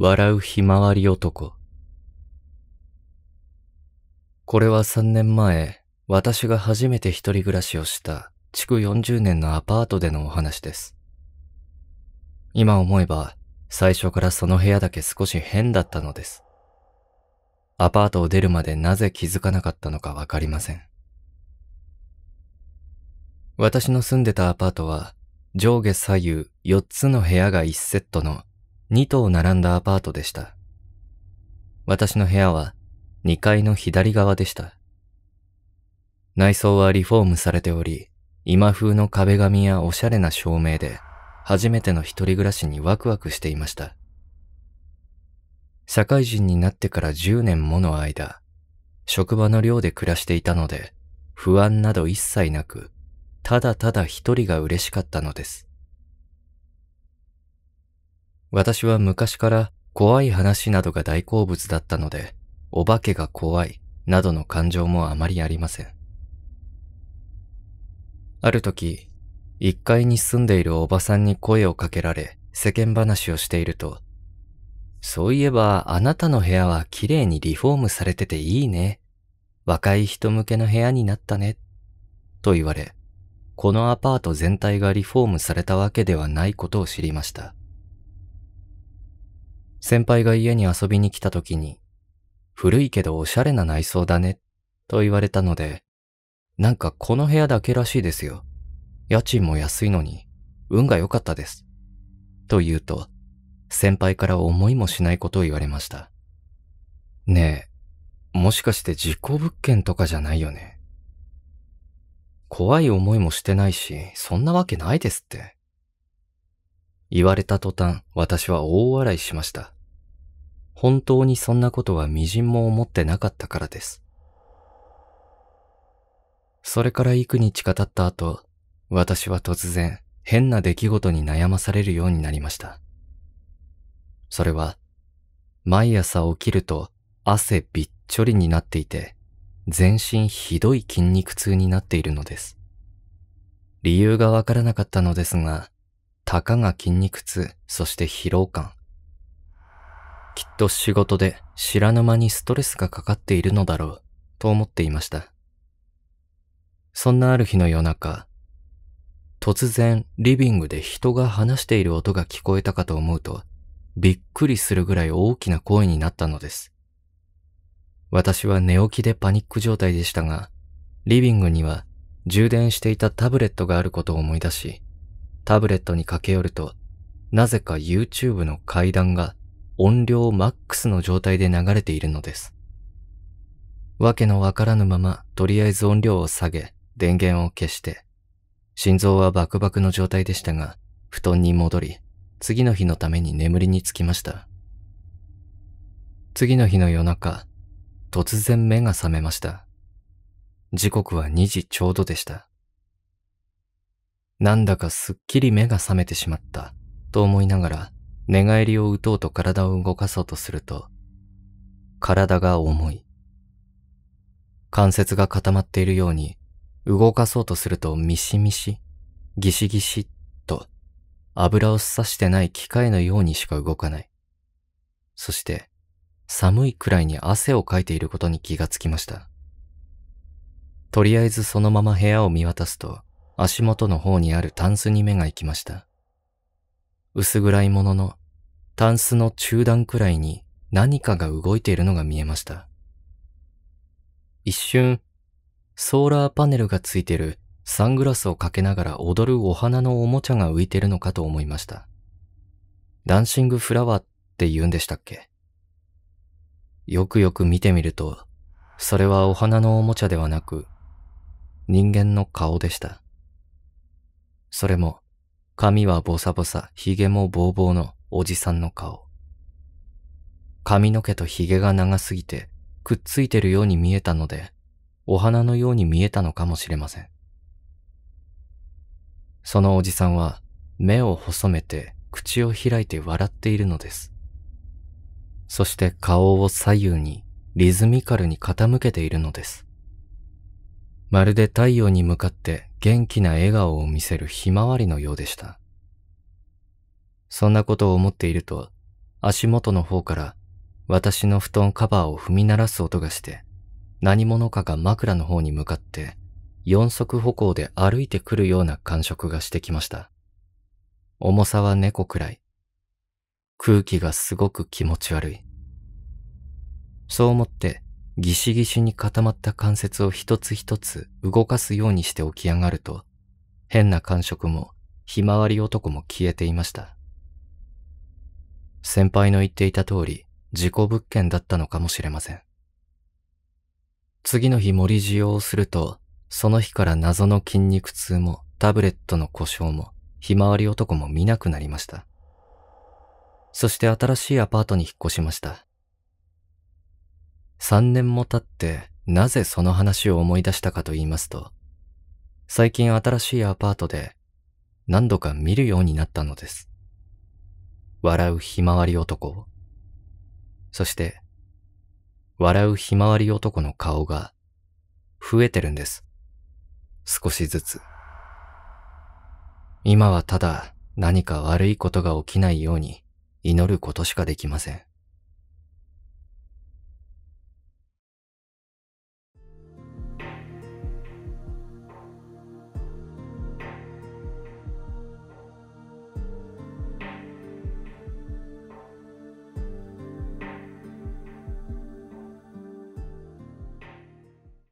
笑うひまわり男。これは3年前、私が初めて一人暮らしをした築40年のアパートでのお話です。今思えば、最初からその部屋だけ少し変だったのです。アパートを出るまでなぜ気づかなかったのかわかりません。私の住んでたアパートは、上下左右4つの部屋が1セットの2棟並んだアパートでした。私の部屋は2階の左側でした。内装はリフォームされており、今風の壁紙やおしゃれな照明で、初めての一人暮らしにワクワクしていました。社会人になってから10年もの間、職場の寮で暮らしていたので、不安など一切なく、ただただ一人が嬉しかったのです。私は昔から怖い話などが大好物だったので、お化けが怖いなどの感情もあまりありません。ある時、1階に住んでいるおばさんに声をかけられ、世間話をしていると、そういえばあなたの部屋は綺麗にリフォームされてていいね。若い人向けの部屋になったね。と言われ、このアパート全体がリフォームされたわけではないことを知りました。先輩が家に遊びに来た時に、古いけどおしゃれな内装だね、と言われたので、なんかこの部屋だけらしいですよ。家賃も安いのに、運が良かったです。と言うと、先輩から思いもしないことを言われました。ねえ、もしかして実行物件とかじゃないよね。怖い思いもしてないし、そんなわけないですって。言われた途端、私は大笑いしました。本当にそんなことは微塵も思ってなかったからです。それから幾日か経った後、私は突然変な出来事に悩まされるようになりました。それは、毎朝起きると汗びっちょりになっていて、全身ひどい筋肉痛になっているのです。理由がわからなかったのですが、たかが筋肉痛、そして疲労感、きっと仕事で知らぬ間にストレスがかかっているのだろう、と思っていました。そんなある日の夜中、突然リビングで人が話している音が聞こえたかと思うと、びっくりするぐらい大きな声になったのです。私は寝起きでパニック状態でしたが、リビングには充電していたタブレットがあることを思い出し、タブレットに駆け寄ると、なぜか YouTube の階段が音量マックスの状態で流れているのです。わけのわからぬまま、とりあえず音量を下げ、電源を消して、心臓はバクバクの状態でしたが、布団に戻り、次の日のために眠りにつきました。次の日の夜中、突然目が覚めました。時刻は2時ちょうどでした。なんだかすっきり目が覚めてしまった、と思いながら、寝返りを打とうと体を動かそうとすると、体が重い。関節が固まっているように、動かそうとするとミシミシ、ギシギシと、油を刺してない機械のようにしか動かない。そして、寒いくらいに汗をかいていることに気がつきました。とりあえずそのまま部屋を見渡すと、足元の方にあるタンスに目が行きました。薄暗いものの、タンスの中段くらいに何かが動いているのが見えました。一瞬、ソーラーパネルがついてるサングラスをかけながら踊るお花のおもちゃが浮いてるのかと思いました。ダンシングフラワーって言うんでしたっけよくよく見てみると、それはお花のおもちゃではなく、人間の顔でした。それも、髪はボサボサ、髭もボーボーの、おじさんの顔。髪の毛と髭が長すぎてくっついてるように見えたので、お花のように見えたのかもしれません。そのおじさんは目を細めて口を開いて笑っているのです。そして顔を左右にリズミカルに傾けているのです。まるで太陽に向かって元気な笑顔を見せるひまわりのようでした。そんなことを思っていると、足元の方から私の布団カバーを踏み鳴らす音がして、何者かが枕の方に向かって四足歩行で歩いてくるような感触がしてきました。重さは猫くらい。空気がすごく気持ち悪い。そう思ってギシギシに固まった関節を一つ一つ動かすようにして起き上がると、変な感触もひまわり男も消えていました。先輩の言っていた通り、事故物件だったのかもしれません。次の日森様をすると、その日から謎の筋肉痛もタブレットの故障もひまわり男も見なくなりました。そして新しいアパートに引っ越しました。3年も経ってなぜその話を思い出したかと言いますと、最近新しいアパートで何度か見るようになったのです。笑うひまわり男そして、笑うひまわり男の顔が増えてるんです。少しずつ。今はただ何か悪いことが起きないように祈ることしかできません。